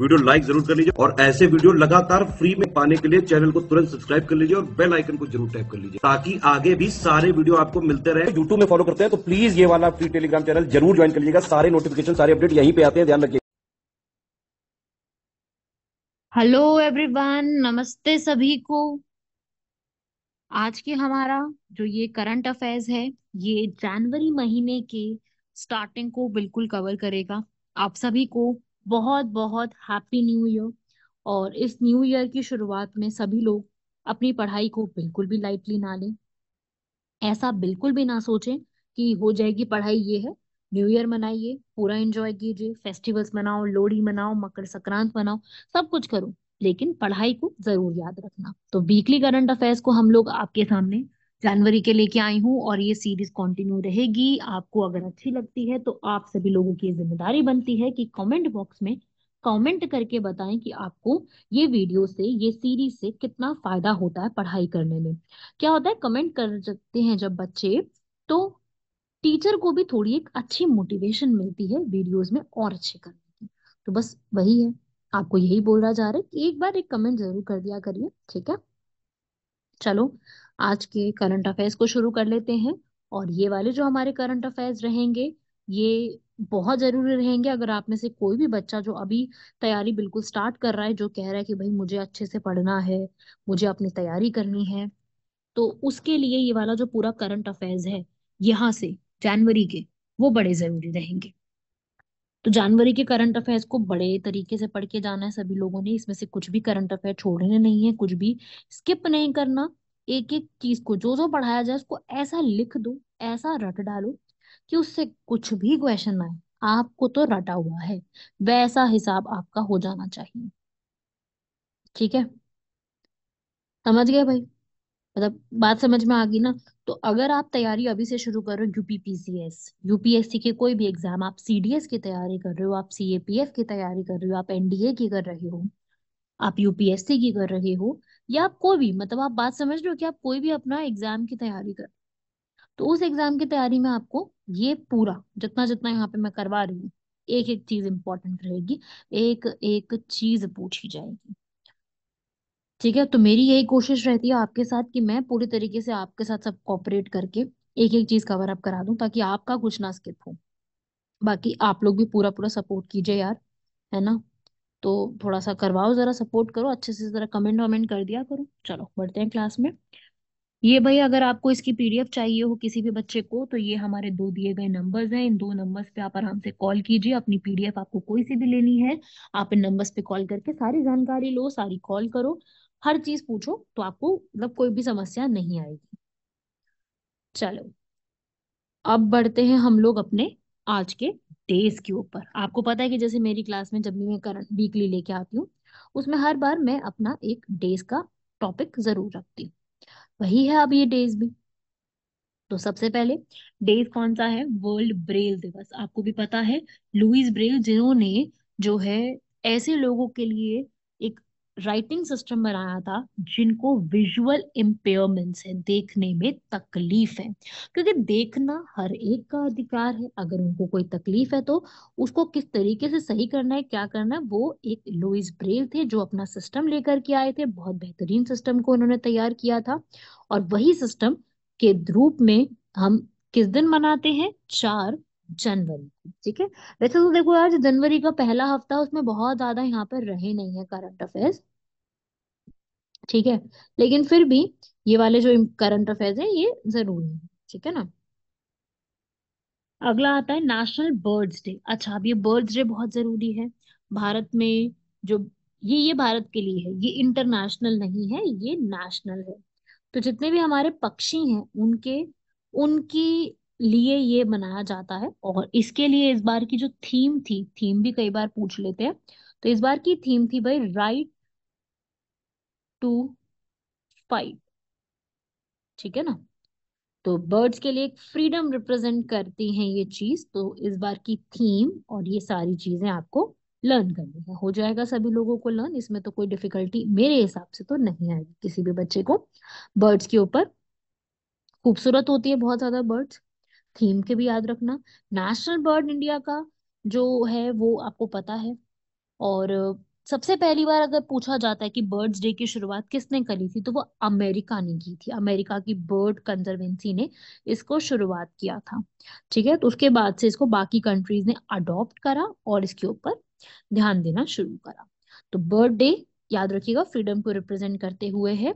Video like जरूर कर लीजिए और ऐसे वीडियो लगातार फ्री में पाने के लिए चैनल को तुरंत सब्सक्राइब कर लीजिए और बेल आइकन को जरूर टैप कर लीजिए ताकि आगे भी सारे वीडियो आपको मिलते रहे यूट्यूब में फॉलो करते हैं तो प्लीज ये वाला फ्री टेलीग्राम चैनल जरूर ज्वाइन कर लीजिएगा सारे नोटिफिकेशन सारे अपडेट यहीं पे आते हैं ध्यान रखिए हेलो एवरीवन नमस्ते सभी को आज के हमारा जो ये करंट अफेयर्स है ये जनवरी महीने के स्टार्टिंग को बिल्कुल कवर करेगा आप सभी को बहुत बहुत हैप्पी न्यू ईयर और इस न्यू ईयर की शुरुआत में सभी लोग अपनी पढ़ाई को बिल्कुल भी लाइटली ना लें ऐसा बिल्कुल भी ना सोचें कि हो जाएगी पढ़ाई ये है न्यू ईयर मनाइए पूरा एंजॉय कीजिए फेस्टिवल्स मनाओ लोहड़ी मनाओ मकर संक्रांत मनाओ सब कुछ करो लेकिन पढ़ाई को जरूर याद रखना तो वीकली करंट अफेयर्स को हम लोग आपके सामने जनवरी के लेके आई हूँ और ये सीरीज कंटिन्यू रहेगी आपको अगर अच्छी लगती है तो आप सभी लोगों की जिम्मेदारी बनती है कि कमेंट बॉक्स में कमेंट करके बताएं कि आपको ये वीडियो से ये सीरीज से कितना फायदा होता है पढ़ाई करने में क्या होता है कमेंट कर सकते हैं जब बच्चे तो टीचर को भी थोड़ी एक अच्छी मोटिवेशन मिलती है वीडियोज में और अच्छे करने की तो बस वही है आपको यही बोल रहा जा रहा है कि एक बार एक कमेंट जरूर कर दिया करिए ठीक है चलो आज के करंट अफेयर्स को शुरू कर लेते हैं और ये वाले जो हमारे करंट अफेयर्स रहेंगे ये बहुत जरूरी रहेंगे अगर आप में से कोई भी बच्चा जो अभी तैयारी बिल्कुल स्टार्ट कर रहा है जो कह रहा है कि भाई मुझे अच्छे से पढ़ना है मुझे अपनी तैयारी करनी है तो उसके लिए ये वाला जो पूरा करंट अफेयर्स है यहाँ से जनवरी के वो बड़े जरूरी रहेंगे तो जनवरी के करंट अफेयर्स को बड़े तरीके से पढ़ के जाना है सभी लोगों ने इसमें से कुछ भी करंट अफेयर छोड़ने नहीं है कुछ भी स्किप नहीं करना एक एक चीज को जो जो पढ़ाया जाए उसको ऐसा लिख दो ऐसा रट डालो कि उससे कुछ भी क्वेश्चन आए आपको तो रटा हुआ है वैसा हिसाब आपका हो जाना चाहिए ठीक है समझ गए भाई मतलब बात समझ में आ गई ना तो अगर आप तैयारी अभी से शुरू कर रहे हो यूपीपीसीएस यूपीएससी के कोई भी एग्जाम आप सीडीएस की तैयारी कर रहे हो आप सीएपीएफ की तैयारी कर रहे हो आप एनडीए की कर रहे हो आप यूपीएससी की कर रहे हो या आप कोई भी मतलब आप बात समझ रहे हो कि आप कोई भी अपना एग्जाम की तैयारी कर तो उस एग्जाम की तैयारी में आपको ये पूरा जितना जितना यहाँ पे मैं करवा रही हूँ एक एक चीज इंपॉर्टेंट रहेगी एक एक चीज पूछी जाएगी ठीक है तो मेरी यही कोशिश रहती है आपके साथ कि मैं पूरी तरीके से आपके साथ सब कॉपरेट करके एक एक चीज कवर अप करा दूं ताकि आपका कुछ ना स्किप हो बाकी आप लोग भी पूरा पूरा सपोर्ट कीजिए यार है ना तो थोड़ा सा करवाओ जरा सपोर्ट करो अच्छे से जरा कमेंट वमेंट कर दिया करो चलो बढ़ते हैं क्लास में ये भाई अगर आपको इसकी पीडीएफ चाहिए हो किसी भी बच्चे को तो ये हमारे दो दिए गए नंबर्स हैं इन दो नंबर्स पे आप आराम से कॉल कीजिए अपनी पीडीएफ आपको कोई सी भी लेनी है आप इन नंबर्स पे कॉल करके सारी जानकारी लो सारी कॉल करो हर चीज पूछो तो आपको मतलब कोई भी समस्या नहीं आएगी चलो अब बढ़ते हैं हम लोग अपने आज के डेज के ऊपर आपको पता है कि जैसे मेरी क्लास में जब भी मैं करंट वीकली लेके आती हूँ उसमें हर बार मैं अपना एक डेज का टॉपिक जरूर रखती हूँ वही है अब ये डेज भी तो सबसे पहले डेज कौन सा है वर्ल्ड ब्रेल दिवस आपको भी पता है लुइस ब्रेल जिन्होंने जो है ऐसे लोगों के लिए एक राइटिंग सिस्टम बनाया था जिनको विजुअल इम्पेयरमेंट्स है देखने में तकलीफ है क्योंकि देखना हर एक का अधिकार है अगर उनको कोई तकलीफ है तो उसको किस तरीके से सही करना है क्या करना है वो एक लुइस ब्रेल थे जो अपना सिस्टम लेकर के आए थे बहुत बेहतरीन सिस्टम को उन्होंने तैयार किया था और वही सिस्टम के रूप में हम किस दिन मनाते हैं चार जनवरी ठीक है वैसे तो देखो यार जनवरी का पहला हफ्ता उसमें बहुत ज्यादा यहाँ पर रहे नहीं है करंट अफेयर्स ठीक है लेकिन फिर भी ये वाले जो करंट अफेयर्स है ये जरूरी है ठीक है ना अगला आता है नेशनल बर्ड्स डे अच्छा अब ये बर्ड्स डे बहुत जरूरी है भारत में जो ये ये भारत के लिए है ये इंटरनेशनल नहीं है ये नेशनल है तो जितने भी हमारे पक्षी हैं उनके उनकी लिए ये मनाया जाता है और इसके लिए इस बार की जो थीम थी थीम भी कई बार पूछ लेते हैं तो इस बार की थीम थी भाई राइट टू फाइट ठीक है ना तो बर्ड्स के लिए एक फ्रीडम रिप्रेजेंट करती है ये चीज तो इस बार की थीम और ये सारी चीजें आपको लर्न करनी है हो जाएगा सभी लोगों को लर्न इसमें तो कोई डिफिकल्टी मेरे हिसाब से तो नहीं आएगी किसी भी बच्चे को बर्ड्स के ऊपर खूबसूरत होती है बहुत ज्यादा बर्ड्स थीम के भी याद रखना नेशनल बर्ड इंडिया का जो है वो आपको पता है और सबसे पहली बार अगर पूछा जाता है कि बर्ड्स डे की शुरुआत किसने करी थी तो वो अमेरिका ने की थी अमेरिका की बर्ड कंजर्वेंसी ने इसको शुरुआत किया था ठीक है तो उसके बाद से इसको बाकी कंट्रीज ने अडॉप्ट करा और इसके ऊपर ध्यान देना शुरू करा तो बर्थ डे याद रखिएगा फ्रीडम को रिप्रेजेंट करते हुए है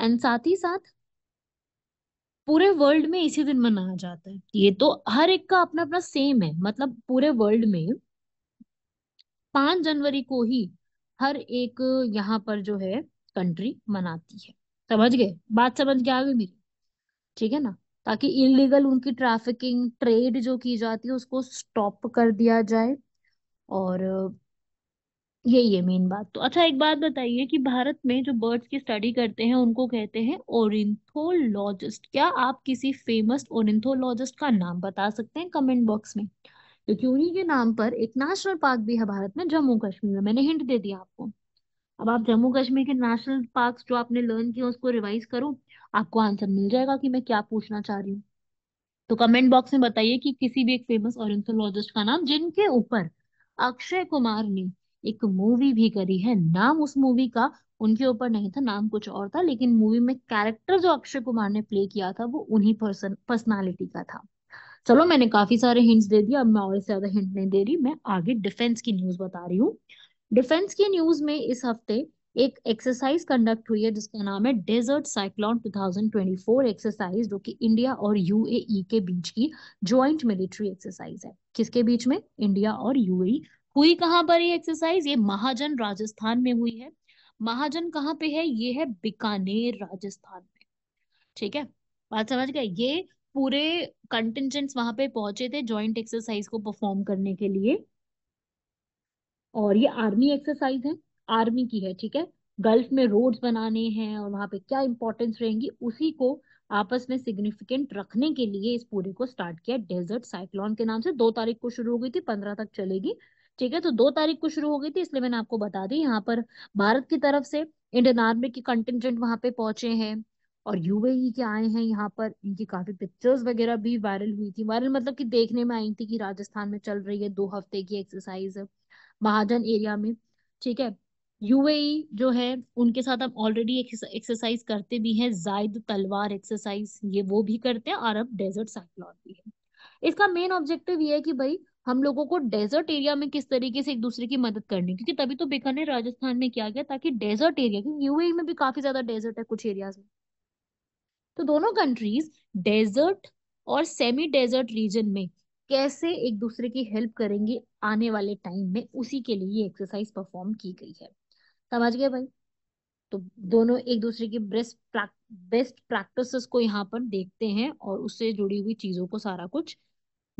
एंड साथ ही साथ पूरे वर्ल्ड में इसी दिन मनाया जाता है ये तो हर एक का अपना अपना सेम है मतलब पूरे वर्ल्ड में पांच जनवरी को ही हर एक यहाँ पर जो है कंट्री मनाती है समझ गए बात समझ गया आ गई मेरी ठीक है ना ताकि इलीगल उनकी ट्रैफिकिंग ट्रेड जो की जाती है उसको स्टॉप कर दिया जाए और यही है मेन बात तो अच्छा एक बात बताइए कि भारत में जो बर्ड्स की स्टडी करते हैं उनको कहते हैं ओरिंथोलॉजिस्ट क्या आप किसी फेमस ओरिंथोलॉजिस्ट का नाम बता सकते हैं कमेंट बॉक्स में क्योंकि उन्हीं के नाम पर एक नेशनल पार्क भी है भारत में जम्मू कश्मीर में मैंने हिंट दे दिया आपको अब आप जम्मू कश्मीर के नेशनल पार्क जो आपने लर्न किया उसको रिवाइज करो आपको आंसर मिल जाएगा कि मैं क्या पूछना चाह रही हूँ तो कमेंट बॉक्स में बताइए कि किसी भी एक फेमस ओरिंथोलॉजिस्ट का नाम जिनके ऊपर अक्षय कुमार ने एक मूवी भी करी है नाम उस मूवी का उनके ऊपर नहीं था नाम कुछ और था लेकिन मूवी में कैरेक्टर जो अक्षय कुमार ने प्ले किया था वो उन्हीं पर्सन पर्सनालिटी का था चलो मैंने काफी सारे हिंट्स दे दिए अब मैं और ज्यादा हिंट नहीं दे रही मैं आगे डिफेंस की न्यूज बता रही हूँ डिफेंस की न्यूज में इस हफ्ते एक एक्सरसाइज कंडक्ट हुई है जिसका नाम है डेजर्ट साइक्लॉन 2024 एक्सरसाइज जो कि इंडिया और यूएई e के बीच की ज्वाइंट मिलिट्री एक्सरसाइज है किसके बीच में इंडिया और यूएई हुई कहाँ पर ये एक्सरसाइज ये महाजन राजस्थान में हुई है महाजन कहाँ पे है ये है बीकानेर राजस्थान में ठीक है बात समझ गए ये पूरे कंटेंजेंट्स वहां पे पहुंचे थे जॉइंट एक्सरसाइज को परफॉर्म करने के लिए और ये आर्मी एक्सरसाइज है आर्मी की है ठीक है गल्फ में रोड्स बनाने हैं और वहां पे क्या इंपॉर्टेंस रहेंगी उसी को आपस में सिग्निफिकेंट रखने के लिए इस पूरे को स्टार्ट किया डेजर्ट साइक्लोन के नाम से दो तारीख को शुरू हो गई थी पंद्रह तक चलेगी ठीक है तो दो तारीख को शुरू हो गई थी इसलिए मैंने आपको बता दी यहाँ पर भारत की तरफ से इंडियन आर्मी के कंटेंजेंट वहां पे पहुंचे हैं और यूएई e के आए हैं यहाँ पर इनकी काफी पिक्चर्स वगैरह भी वायरल हुई थी वायरल मतलब कि देखने में आई थी कि राजस्थान में चल रही है दो हफ्ते की एक्सरसाइज महाजन एरिया में ठीक है यूएई e जो है उनके साथ हम ऑलरेडी एक्सरसाइज करते भी हैं जायद तलवार एक्सरसाइज ये वो भी करते हैं और अब डेजर्ट साइक्लॉन भी है इसका मेन ऑब्जेक्टिव ये है कि भाई हम लोगों को डेजर्ट एरिया में किस तरीके से एक दूसरे की मदद करनी क्योंकि तभी तो बीकानेर राजस्थान में किया गया ताकि डेजर्ट एरिया क्योंकि यूएई में भी काफी ज्यादा डेजर्ट है कुछ एरियाज में तो दोनों कंट्रीज डेजर्ट और सेमी डेजर्ट रीजन में कैसे एक दूसरे की हेल्प करेंगे आने वाले टाइम में उसी के लिए ये एक्सरसाइज परफॉर्म की गई है समझ गए भाई तो दोनों एक दूसरे की बेस्ट प्रैक्ट बेस्ट प्रैक्टिसेस को यहाँ पर देखते हैं और उससे जुड़ी हुई चीजों को सारा कुछ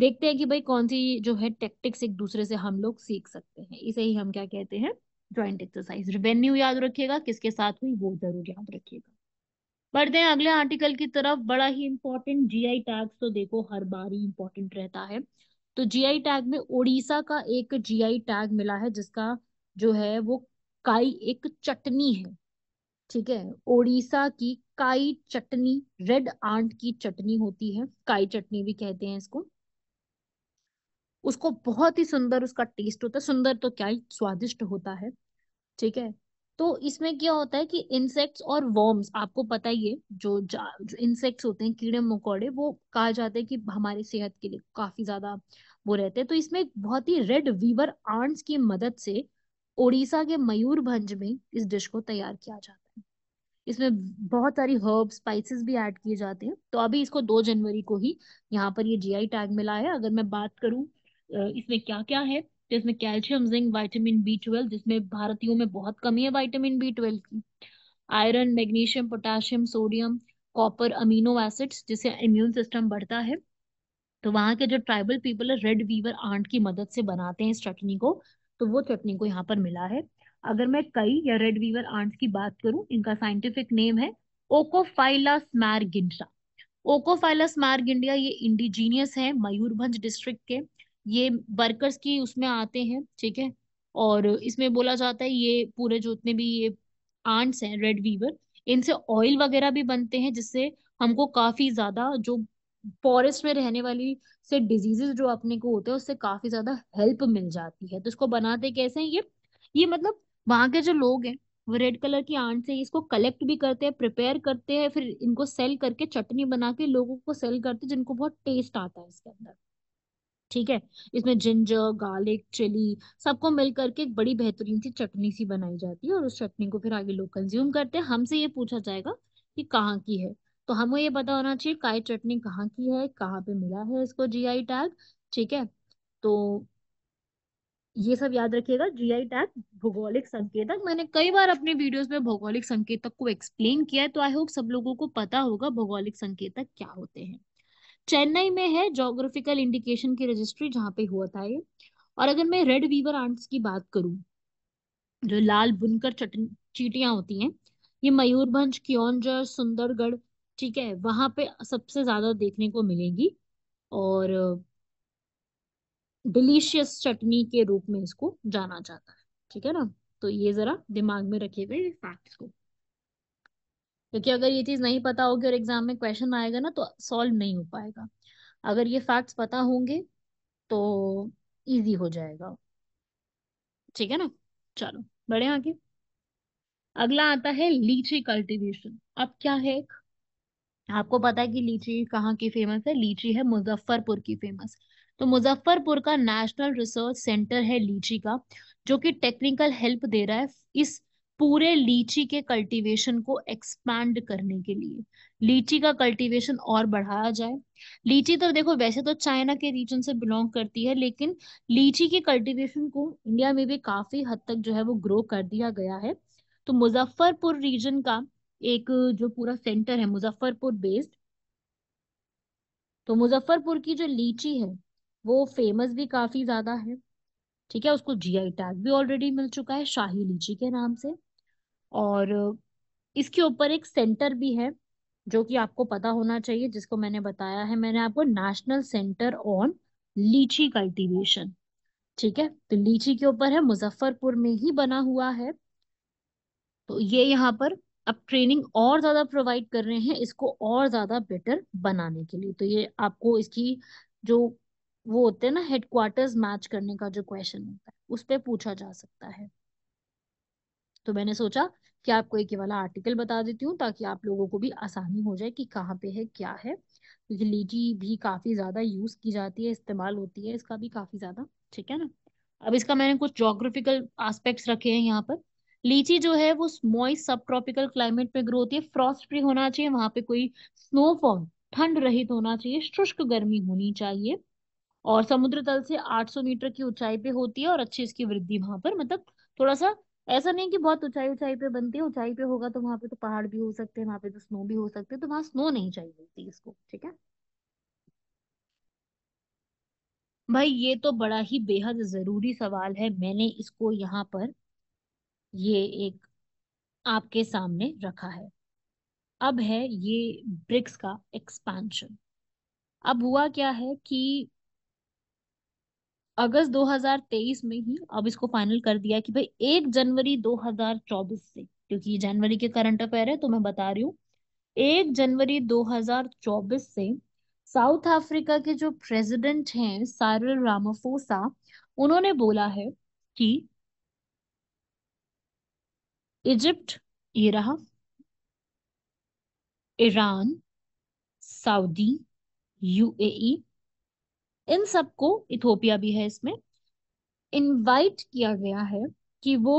देखते हैं कि भाई कौन सी जो है टेक्टिक्स एक दूसरे से हम लोग सीख सकते हैं इसे ही हम क्या कहते हैं ज्वाइंट एक्सरसाइज रिवेन्यू याद रखिएगा किसके साथ हुई वो जरूर याद रखिएगा बढ़ते हैं अगले आर्टिकल की तरफ बड़ा ही इंपॉर्टेंट जीआई टैग्स तो देखो हर बार ही इंपॉर्टेंट रहता है तो जीआई टैग में ओडिशा का एक जीआई टैग मिला है जिसका जो है वो काई एक चटनी है ठीक है ओडिशा की काई चटनी रेड आंट की चटनी होती है काई चटनी भी कहते हैं इसको उसको बहुत ही सुंदर उसका टेस्ट होता है सुंदर तो क्या ही स्वादिष्ट होता है ठीक है तो इसमें क्या होता है कि इंसेक्ट्स और वर्म्स आपको पता ही है जो, जो इंसेक्ट्स होते हैं कीड़े मकोड़े वो कहा जाते हैं कि हमारी सेहत के लिए काफी ज्यादा वो रहते हैं तो इसमें बहुत ही रेड वीवर आर्ट्स की मदद से ओडिशा के मयूरभंज में इस डिश को तैयार किया जाता है इसमें बहुत सारी हर्ब स्पाइसेस भी ऐड किए जाते हैं तो अभी इसको दो जनवरी को ही यहाँ पर ये जीआई टैग मिला है अगर मैं बात करूँ इसमें क्या क्या है तो इसमें calcium zinc vitamin B twelve जिसमें भारतीयों में बहुत कमी है विटामिन बी ट्वेल्व की iron magnesium potassium sodium copper amino acids जिससे इम्यून सिस्टम बढ़ता है तो वहां के जो ट्राइबल पीपल है रेड वीवर आंट की मदद से बनाते हैं इस चटनी को तो वो चटनी को यहाँ पर मिला है अगर मैं कई या रेड वीवर आंट्स की बात करूं इनका साइंटिफिक नेम है ओकोफाइला स्मैरगिंडा ओकोफाइला स्मैरगिंडिया ये इंडिजीनियस है मयूरभंज डिस्ट्रिक्ट के ये वर्कर्स की उसमें आते हैं ठीक है और इसमें बोला जाता है ये पूरे जो उतने भी ये आंट्स हैं रेड वीवर इनसे ऑयल वगैरह भी बनते हैं जिससे हमको काफी ज्यादा जो फॉरेस्ट में रहने वाली से डिजीजेस जो अपने को होते हैं उससे काफी ज्यादा हेल्प मिल जाती है तो इसको बनाते कैसे हैं ये ये मतलब वहां के जो लोग हैं वो रेड कलर की आंट से इसको कलेक्ट भी करते हैं प्रिपेयर करते हैं फिर इनको सेल करके चटनी बना के लोगों को सेल करते हैं जिनको बहुत टेस्ट आता है इसके अंदर ठीक है इसमें जिंजर गार्लिक चिली सबको मिल करके एक बड़ी बेहतरीन सी चटनी सी बनाई जाती है और उस चटनी को फिर आगे लोग कंज्यूम करते हैं हमसे ये पूछा जाएगा कि कहाँ की है तो हमें ये पता होना चाहिए काय चटनी कहाँ की है कहाँ पे मिला है इसको जीआई टैग ठीक है तो ये सब याद रखिएगा जीआई टैग भौगोलिक संकेतक मैंने कई बार अपने वीडियोस में भौगोलिक संकेतक को एक्सप्लेन किया है तो आई होप सब लोगों को पता होगा भौगोलिक संकेतक क्या होते हैं चेन्नई में है जोग्राफिकल इंडिकेशन की रजिस्ट्री जहाँ पे हुआ था ये और अगर मैं रेड वीवर आंट्स की बात करूं जो लाल बुनकर चीटियां होती हैं ये मयूरभंज क्योंजर सुंदरगढ़ ठीक है वहां पे सबसे ज्यादा देखने को मिलेगी और डिलीशियस चटनी के रूप में इसको जाना जाता है ठीक है ना तो ये जरा दिमाग में रखिएगा ये फैक्ट्स को क्योंकि अगर ये चीज नहीं पता होगी और एग्जाम में क्वेश्चन आएगा ना तो सॉल्व नहीं हो पाएगा अगर ये फैक्ट्स पता होंगे तो इजी हो जाएगा ठीक है ना चलो बढ़े आगे अगला आता है लीची कल्टीवेशन अब क्या है एक आपको पता है कि लीची कहाँ की फेमस है लीची है मुजफ्फरपुर की फेमस तो मुजफ्फरपुर का नेशनल रिसर्च सेंटर है लीची का जो कि टेक्निकल हेल्प दे रहा है इस पूरे लीची के कल्टीवेशन को एक्सपैंड करने के लिए लीची का कल्टीवेशन और बढ़ाया जाए लीची तो देखो वैसे तो चाइना के रीजन से बिलोंग करती है लेकिन लीची के कल्टीवेशन को इंडिया में भी काफी हद तक जो है वो ग्रो कर दिया गया है तो मुजफ्फरपुर रीजन का एक जो पूरा सेंटर है मुजफ्फरपुर बेस्ड तो मुजफ्फरपुर की जो लीची है वो फेमस भी काफी ज्यादा है ठीक है उसको जीआई टैग भी ऑलरेडी मिल चुका है शाही लीची के नाम से और इसके ऊपर एक सेंटर भी है जो कि आपको पता होना चाहिए जिसको मैंने बताया है मैंने आपको national centre on litchi cultivation ठीक है तो लीची के ऊपर है मुजफ्फरपुर में ही बना हुआ है तो ये यहाँ पर अब ट्रेनिंग और ज्यादा प्रोवाइड कर रहे हैं इसको और ज्यादा बेटर बनाने के लिए तो ये आपको इसकी जो वो होते हैं ना हेडक्वार्टर्स मैच करने का जो क्वेश्चन होता है उस पर पूछा जा सकता है तो मैंने सोचा कि आपको एक ये वाला आर्टिकल बता देती हूँ ताकि आप लोगों को भी आसानी हो जाए कि कहाँ पे है क्या है क्योंकि तो लीची भी काफ़ी ज़्यादा यूज़ की जाती है इस्तेमाल होती है इसका भी काफ़ी ज़्यादा ठीक है ना अब इसका मैंने कुछ जोग्राफिकल आस्पेक्ट रखे हैं यहाँ पर लीची जो है वो मॉइस्ट सब ट्रॉपिकल क्लाइमेट में ग्रो होती है फ्रॉस्ट फ्री होना चाहिए वहां पे कोई स्नोफॉल ठंड रहित होना चाहिए शुष्क गर्मी होनी चाहिए और समुद्र तल से 800 मीटर की ऊंचाई पे होती है और अच्छी इसकी वृद्धि वहां पर मतलब थोड़ा सा ऐसा नहीं कि बहुत ऊंचाई ऊंचाई पे बनती है ऊंचाई पे होगा तो वहां पे तो पहाड़ भी हो सकते हैं वहां पे तो स्नो भी हो सकते हैं तो वहां स्नो नहीं चाहिए होती इसको ठीक है भाई ये तो बड़ा ही बेहद जरूरी सवाल है मैंने इसको यहाँ पर ये एक आपके सामने रखा है अब है ये ब्रिक्स का एक्सपेंशन अब हुआ क्या है कि अगस्त 2023 में ही अब इसको फाइनल कर दिया कि भाई एक जनवरी 2024 से क्योंकि ये जनवरी के करंट अफेयर है तो मैं बता रही हूँ एक जनवरी 2024 से साउथ अफ्रीका के जो प्रेसिडेंट हैं सारल रामाफोसा उन्होंने बोला है कि इजिप्ट ये रहा ईरान सऊदी यूएई इन सबको इथोपिया भी है इसमें इनवाइट किया गया है कि वो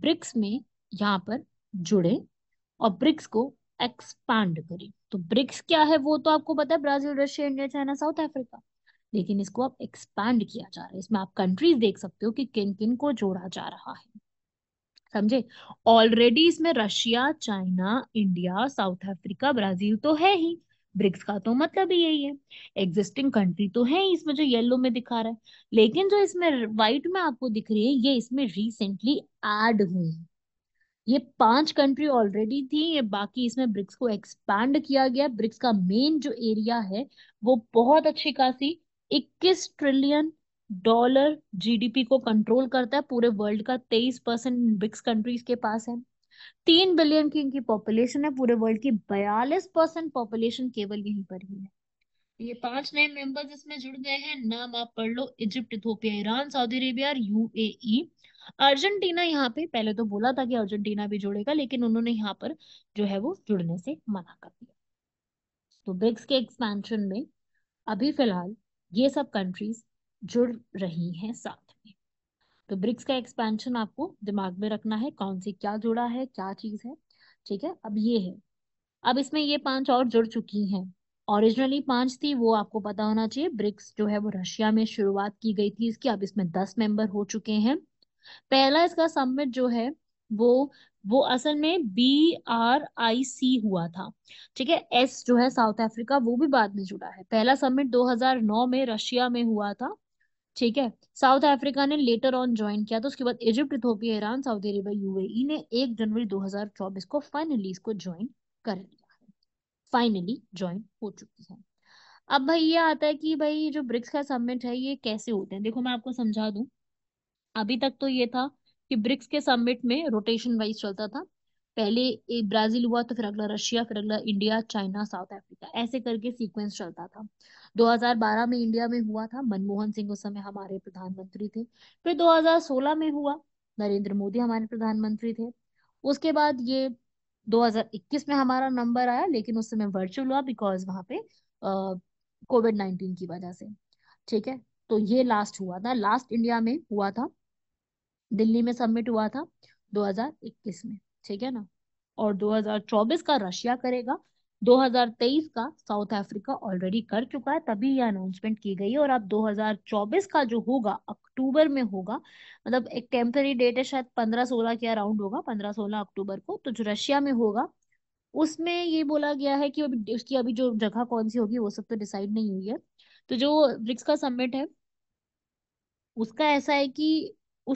ब्रिक्स में यहाँ पर जुड़े और ब्रिक्स को एक्सपांड करें तो ब्रिक्स क्या है वो तो आपको पता है Brazil Russia India China South Africa लेकिन इसको आप एक्सपैंड किया जा रहा है इसमें आप कंट्रीज देख सकते हो कि किन किन को जोड़ा जा रहा है समझे ऑलरेडी इसमें Russia China India South Africa Brazil तो है ही ब्रिक्स का तो मतलब ही यही है एग्जिस्टिंग कंट्री तो है इसमें जो येलो में दिखा रहा है लेकिन जो इसमें व्हाइट में आपको दिख रही है ये इसमें रिसेंटली एड हुई है ये पांच कंट्री ऑलरेडी थी ये बाकी इसमें ब्रिक्स को एक्सपैंड किया गया ब्रिक्स का मेन जो एरिया है वो बहुत अच्छी खासी 21 ट्रिलियन डॉलर जीडीपी को कंट्रोल करता है पूरे वर्ल्ड का 23 परसेंट ब्रिक्स कंट्रीज के पास है तीन बिलियन की इनकी पॉपुलेशन है पूरे वर्ल्ड की बयालीस परसेंट पॉपुलेशन केवल यहीं पर ही है ये पांच नए मेंबर्स इसमें जुड़ गए हैं नाम आप पढ़ लो Egypt Ethiopia Iran Saudi Arabia और यूएई e। अर्जेंटीना यहाँ पे पहले तो बोला था कि अर्जेंटीना भी जुड़ेगा लेकिन उन्होंने यहाँ पर जो है वो जुड़ने से मना कर दिया तो ब्रिक्स के एक्सपेंशन में अभी फिलहाल ये सब कंट्रीज जुड़ रही हैं साथ तो ब्रिक्स का एक्सपेंशन आपको दिमाग में रखना है कौन सी क्या जुड़ा है क्या चीज है ठीक है अब ये है अब इसमें ये पांच और जुड़ चुकी हैं ओरिजिनली पांच थी वो आपको पता होना चाहिए ब्रिक्स जो है वो रशिया में शुरुआत की गई थी इसकी अब इसमें दस मेंबर हो चुके हैं पहला इसका समिट जो है वो वो असल में बी आर आई सी हुआ था ठीक है एस जो है साउथ अफ्रीका वो भी बाद में जुड़ा है पहला समिट 2009 में रशिया में हुआ था ठीक है साउथ अफ्रीका ने लेटर ऑन ज्वाइन किया तो उसके बाद Egypt Ethiopia Iran Saudi Arabia UAE e ने एक जनवरी 2024 को फाइनली इसको ज्वाइन कर लिया है फाइनली ज्वाइन हो चुकी है अब भाई ये आता है कि भाई जो ब्रिक्स का समिट है ये कैसे होते हैं देखो मैं आपको समझा दू अभी तक तो ये था कि ब्रिक्स के समिट में रोटेशन वाइज चलता था पहले ब्राजील हुआ तो फिर अगला रशिया फिर अगला इंडिया चाइना साउथ अफ्रीका ऐसे करके सीक्वेंस चलता था 2012 में इंडिया में हुआ था मनमोहन सिंह उस समय हमारे प्रधानमंत्री थे फिर 2016 में हुआ नरेंद्र मोदी हमारे प्रधानमंत्री थे उसके बाद ये 2021 में हमारा नंबर आया लेकिन उस समय वर्चुअल हुआ बिकॉज वहां पे कोविड नाइन्टीन की वजह से ठीक है तो ये लास्ट हुआ था लास्ट इंडिया में हुआ था दिल्ली में सबमिट हुआ था 2021 में ठीक है ना और 2024 का रशिया करेगा 2023 का साउथ अफ्रीका ऑलरेडी कर चुका है तभी यह अनाउंसमेंट की गई है और अब 2024 का जो होगा अक्टूबर में होगा मतलब एक टेम्पररी डेट है शायद 15-16 के अराउंड होगा 15-16 अक्टूबर को तो जो रशिया में होगा उसमें ये बोला गया है कि अभी उसकी अभी जो जगह कौन सी होगी वो सब तो डिसाइड नहीं हुई है तो जो ब्रिक्स का समिट है उसका ऐसा है कि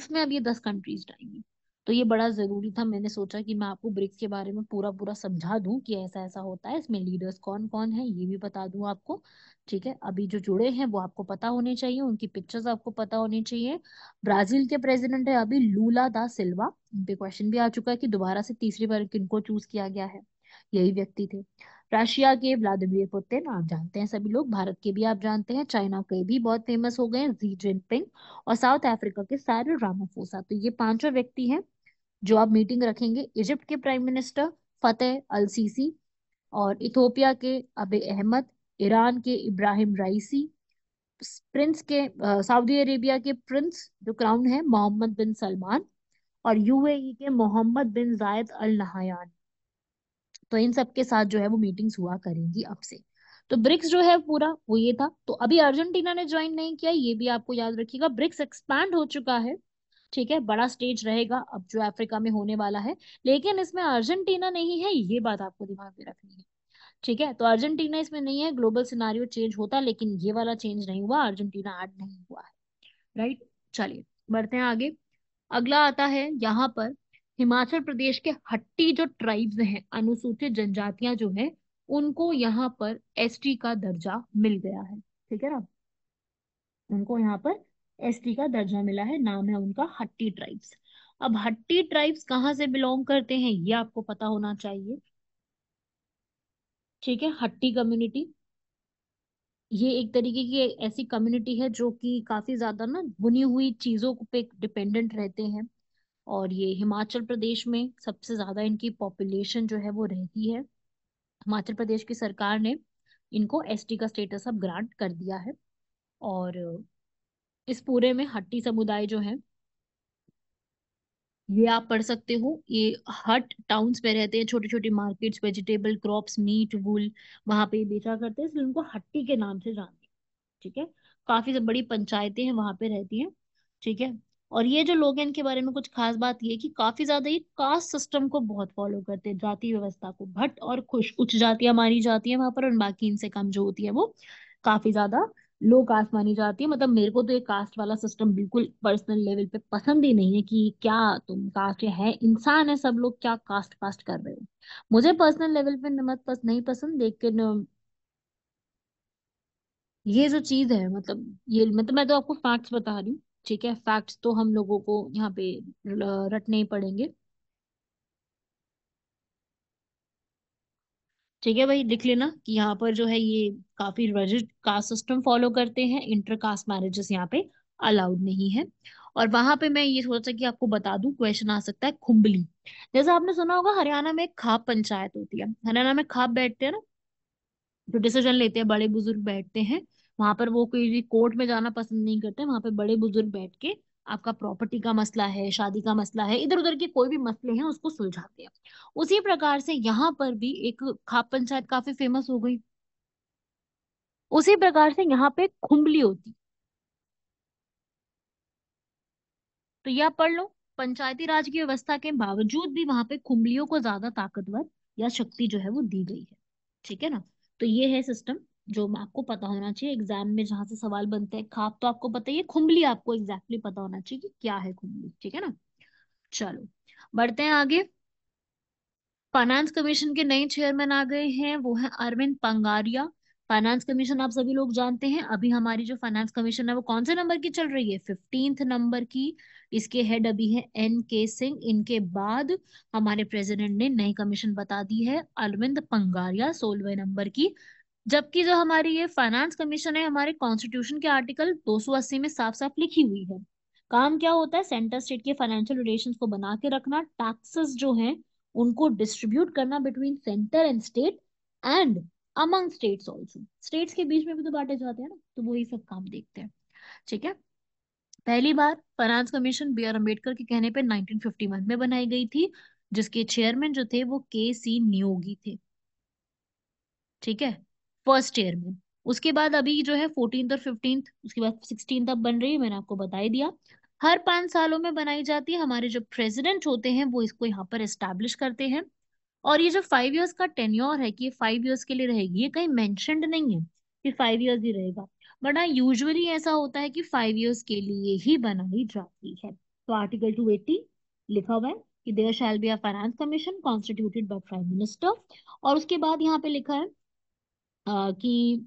उसमें अब ये दस कंट्रीज जाएंगी तो ये बड़ा जरूरी था मैंने सोचा कि मैं आपको ब्रिक्स के बारे में पूरा पूरा समझा दूं कि ऐसा ऐसा होता है इसमें लीडर्स कौन कौन है ये भी बता दूं आपको ठीक है अभी जो जुड़े हैं वो आपको पता होने चाहिए उनकी पिक्चर्स आपको पता होनी चाहिए ब्राजील के प्रेसिडेंट है अभी लूला दा सिल्वा उनपे क्वेश्चन भी आ चुका है कि दोबारा से तीसरी बार किनको चूज किया गया है यही व्यक्ति थे रशिया के व्लादिमीर पुतिन आप जानते हैं सभी लोग भारत के भी आप जानते हैं चाइना के भी बहुत फेमस हो गए हैं जी जिनपिंग और साउथ अफ्रीका के सारे रामाफोसा तो ये पांचों व्यक्ति हैं जो आप मीटिंग रखेंगे इजिप्ट के prime minister Fattah al Sisi और इथोपिया के अबे अहमद ईरान के इब्राहिम राइसी प्रिंस के सऊदी अरेबिया के प्रिंस जो क्राउन है मोहम्मद बिन सलमान और यूएई e के मोहम्मद बिन जायद अल नहायान तो इन सब के साथ जो है वो मीटिंग्स हुआ करेंगी अब से तो ब्रिक्स जो है पूरा वो ये था तो अभी अर्जेंटीना ने ज्वाइन नहीं किया ये भी आपको याद रखिएगा ब्रिक्स एक्सपैंड हो चुका है ठीक है बड़ा स्टेज रहेगा अब जो अफ्रीका में होने वाला है लेकिन इसमें अर्जेंटीना नहीं है ये बात आपको दिमाग में रखनी है ठीक है तो अर्जेंटीना इसमें नहीं है ग्लोबल सिनारियो चेंज होता लेकिन ये वाला चेंज नहीं हुआ अर्जेंटीना एड नहीं हुआ है राइट चलिए बढ़ते हैं आगे अगला आता है यहाँ पर हिमाचल प्रदेश के हट्टी जो ट्राइब्स हैं अनुसूचित जनजातियां जो है उनको यहाँ पर एसटी का दर्जा मिल गया है ठीक है ना उनको यहाँ पर एसटी का दर्जा मिला है नाम है उनका हट्टी ट्राइब्स अब हट्टी ट्राइब्स कहाँ से बिलोंग करते हैं ये आपको पता होना चाहिए ठीक है हट्टी कम्युनिटी ये एक तरीके की ऐसी कम्युनिटी है जो कि काफी ज्यादा ना बुनी हुई चीजों पे डिपेंडेंट रहते हैं और ये हिमाचल प्रदेश में सबसे ज्यादा इनकी पॉपुलेशन जो है वो रहती है हिमाचल प्रदेश की सरकार ने इनको एसटी का स्टेटस अब ग्रांट कर दिया है और इस पूरे में हट्टी समुदाय जो है ये आप पढ़ सकते हो ये हट टाउन्स पे रहते हैं छोटे छोटे markets vegetable crops meat wool वहां पे बेचा करते हैं इसलिए उनको हट्टी के नाम से जानते हैं ठीक है काफी बड़ी पंचायतें हैं वहां पे रहती हैं ठीक है और ये जो लोग हैं इनके बारे में कुछ खास बात ये कि काफी ज्यादा ये कास्ट सिस्टम को बहुत फॉलो करते हैं जाति व्यवस्था को भट्ट और खुश उच्च जातियां मानी जाती है वहां पर और बाकी इनसे कम जो होती है वो काफी ज्यादा लो कास्ट मानी जाती है मतलब मेरे को तो ये कास्ट वाला सिस्टम बिल्कुल पर्सनल लेवल पे पसंद ही नहीं है कि क्या तुम कास्ट है इंसान है सब लोग क्या कास्ट कास्ट कर रहे हो मुझे पर्सनल लेवल पे नमत पस नहीं पसंद लेकिन ये जो चीज है मतलब ये मतलब मैं तो आपको फैक्ट्स बता रही हूँ ठीक है फैक्ट्स तो हम लोगों को यहाँ पे रटने ही पड़ेंगे ठीक है भाई लिख लेना कि यहाँ पर जो है ये काफी रजिस्ट कास्ट सिस्टम फॉलो करते हैं इंटर कास्ट मैरिजेस यहाँ पे अलाउड नहीं है और वहां पे मैं ये सोचा कि आपको बता दूं क्वेश्चन आ सकता है खुम्बली जैसे आपने सुना होगा हरियाणा में खाप पंचायत होती है हरियाणा में खाप बैठते हैं ना जो तो डिसीजन लेते हैं बड़े बुजुर्ग बैठते हैं वहां पर वो कोई कोर्ट में जाना पसंद नहीं करते वहां पर बड़े बुजुर्ग बैठ के आपका प्रॉपर्टी का मसला है शादी का मसला है इधर उधर के कोई भी मसले हैं उसको सुलझाते हैं उसी प्रकार से यहाँ पर भी एक खाप पंचायत काफी फेमस हो गई उसी प्रकार से यहाँ पे खुम्बली होती तो यह पढ़ लो पंचायती राज की व्यवस्था के बावजूद भी वहां पे खुम्बलियों को ज्यादा ताकतवर या शक्ति जो है वो दी गई है ठीक है ना तो ये है सिस्टम जो आपको पता होना चाहिए एग्जाम में जहां से सवाल बनते हैं खाप तो आपको पता ही खुम्बली आपको एग्जैक्टली exactly पता होना चाहिए कि क्या है खुम्बली ठीक है ना चलो बढ़ते हैं आगे फाइनेंस कमीशन के नए चेयरमैन आ गए हैं वो है अरविंद पंगारिया फाइनेंस कमीशन आप सभी लोग जानते हैं अभी हमारी जो फाइनेंस कमीशन है वो कौन से नंबर की चल रही है फिफ्टींथ नंबर की इसके हेड अभी है एन के सिंह इनके बाद हमारे प्रेसिडेंट ने नई कमीशन बता दी है अरविंद पंगारिया सोलवे नंबर की जबकि जो हमारी ये फाइनेंस कमीशन है हमारे कॉन्स्टिट्यूशन के आर्टिकल 280 में साफ साफ लिखी हुई है काम क्या होता है सेंटर स्टेट के फाइनेंशियल रिलेशन को बना के रखना टैक्सेस जो हैं उनको डिस्ट्रीब्यूट करना between centre and state and among states also states के बीच में भी तो बांटे जाते हैं ना तो वही सब काम देखते हैं ठीक है पहली बार finance commission B R Ambedkar के कहने पर 1951 में बनाई गई थी जिसके चेयरमैन जो थे वो के सी नियोगी थे ठीक है फर्स्ट ईयर में उसके बाद अभी जो है फोर्टीन और फिफ्टीन उसके बाद सिक्सटीन अब बन रही है मैंने आपको बता ही दिया हर पांच सालों में बनाई जाती है हमारे जो प्रेसिडेंट होते हैं वो इसको यहाँ पर एस्टेब्लिश करते हैं और ये जो फाइव इयर्स का टेन्योर है कि ये फाइव इयर्स के लिए रहेगी ये कहीं मैंशनड नहीं है कि फाइव इयर्स ही रहेगा बट हाँ यूजली ऐसा होता है कि फाइव इयर्स के लिए ही बनाई जाती है तो आर्टिकल टू एटी लिखा हुआ है कि there shall be a finance commission constituted by prime minister और उसके बाद यहाँ पे लिखा है कि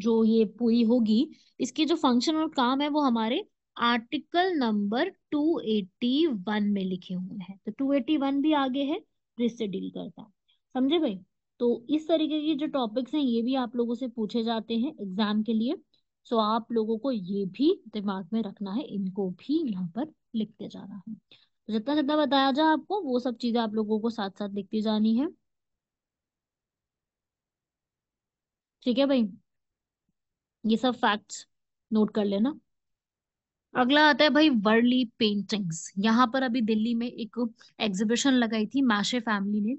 जो ये पूरी होगी इसके जो फंक्शन और काम है वो हमारे आर्टिकल नंबर 281 में लिखे हुए हैं तो 281 भी आगे है जिससे डील करता है समझे भाई तो इस तरीके की जो टॉपिक्स हैं ये भी आप लोगों से पूछे जाते हैं एग्जाम के लिए सो आप लोगों को ये भी दिमाग में रखना है इनको भी यहाँ पर लिखते जाना है तो जितना जितना बताया जाए आपको वो सब चीजें आप लोगों को साथ साथ लिखती जानी है ठीक है भाई ये सब फैक्ट्स नोट कर लेना अगला आता है भाई वर्ली पेंटिंग्स यहाँ पर अभी दिल्ली में एक एग्जीबिशन लगाई थी माशे फैमिली ने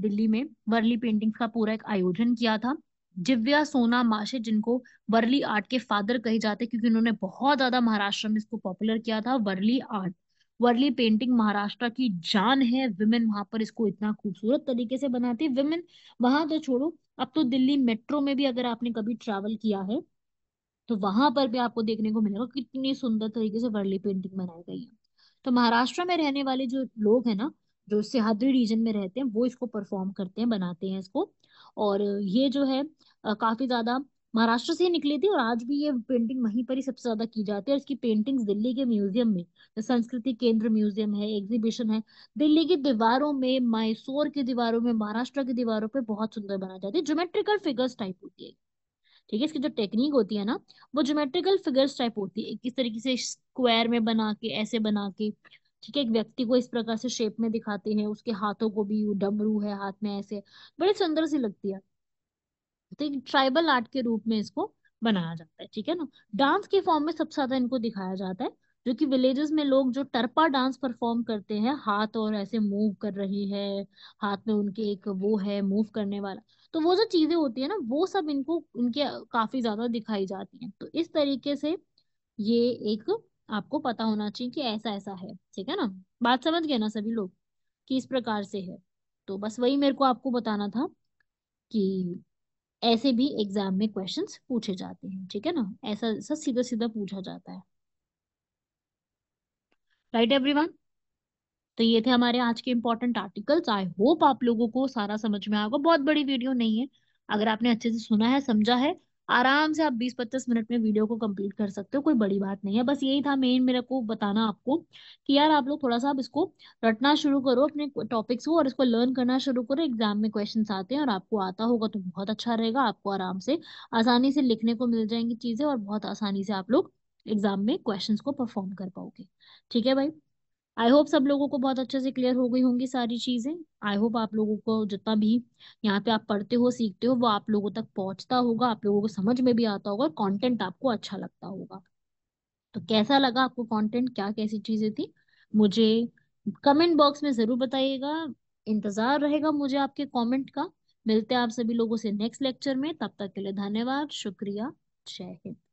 दिल्ली में वर्ली पेंटिंग्स का पूरा एक आयोजन किया था दिव्या सोना माशे जिनको वर्ली आर्ट के फादर कहे जाते क्योंकि उन्होंने बहुत ज्यादा महाराष्ट्र में इसको पॉपुलर किया था वर्ली आर्ट वर्ली पेंटिंग महाराष्ट्र की जान है विमेन वहां पर इसको इतना खूबसूरत तरीके से बनाती है विमेन वहां तो छोड़ो अब तो दिल्ली मेट्रो में भी अगर आपने कभी ट्रैवल किया है तो वहां पर भी आपको देखने को मिलेगा कितनी सुंदर तरीके से वर्ली पेंटिंग बनाई गई है तो महाराष्ट्र में रहने वाले जो लोग हैं ना जो सिहाद्री रीजन में रहते हैं वो इसको परफॉर्म करते हैं बनाते हैं इसको और ये जो है काफी ज्यादा महाराष्ट्र से निकली थी और आज भी ये पेंटिंग वहीं पर ही सबसे ज्यादा की जाती है और इसकी पेंटिंग्स दिल्ली के म्यूजियम में संस्कृति केंद्र म्यूजियम है एग्जीबिशन है दिल्ली की दीवारों में मैसूर की दीवारों में महाराष्ट्र की दीवारों पर बहुत सुंदर बनाई जाती है ज्योमेट्रिकल फिगर्स टाइप होती है ठीक है इसकी जो टेक्निक होती है ना वो ज्योमेट्रिकल फिगर्स टाइप होती है किस तरीके से स्क्वायर में बना के ऐसे बना के ठीक है एक व्यक्ति को इस प्रकार से शेप में दिखाते हैं उसके हाथों को भी डमरू है हाथ में ऐसे बड़ी सुंदर सी लगती है तो ट्राइबल आर्ट के रूप में इसको बनाया जाता है ठीक है ना डांस के फॉर्म में सबसे ज्यादा इनको दिखाया जाता है जो कि विलेजेस में लोग जो टर्पा डांस परफॉर्म करते हैं हाथ और ऐसे मूव कर रही है हाथ में उनके एक वो है मूव करने वाला तो वो जो चीजें होती है ना वो सब इनको इनके काफी ज्यादा दिखाई जाती हैं तो इस तरीके से ये एक आपको पता होना चाहिए कि ऐसा ऐसा है ठीक है ना बात समझ गए ना सभी लोग कि इस प्रकार से है तो बस वही मेरे को आपको बताना था कि ऐसे भी एग्जाम में क्वेश्चंस पूछे जाते हैं ठीक है ना ऐसा ऐसा सीधा सीधा पूछा जाता है राइट right, एवरीवन तो ये थे हमारे आज के इंपॉर्टेंट आर्टिकल्स आई होप आप लोगों को सारा समझ में आएगा बहुत बड़ी वीडियो नहीं है अगर आपने अच्छे से सुना है समझा है आराम से आप 20-25 मिनट में वीडियो को कंप्लीट कर सकते हो कोई बड़ी बात नहीं है बस यही था मेन मेरे को बताना आपको कि यार आप लोग थोड़ा सा आप इसको रटना शुरू करो अपने टॉपिक्स को और इसको लर्न करना शुरू करो एग्जाम में क्वेश्चन आते हैं और आपको आता होगा तो बहुत अच्छा रहेगा आपको आराम से आसानी से लिखने को मिल जाएंगी चीजें और बहुत आसानी से आप लोग एग्जाम में क्वेश्चन को परफॉर्म कर पाओगे ठीक है भाई आई होप सब लोगों को बहुत अच्छे से क्लियर हो गई होंगी सारी चीजें आई होप आप लोगों को जितना भी यहाँ पे आप पढ़ते हो सीखते हो वो आप लोगों तक पहुंचता होगा आप लोगों को समझ में भी आता होगा और कॉन्टेंट आपको अच्छा लगता होगा तो कैसा लगा आपको कॉन्टेंट क्या कैसी चीजें थी मुझे कमेंट बॉक्स में जरूर बताइएगा इंतजार रहेगा मुझे आपके कॉमेंट का मिलते हैं आप सभी लोगों से नेक्स्ट लेक्चर में तब तक के लिए धन्यवाद शुक्रिया जय हिंद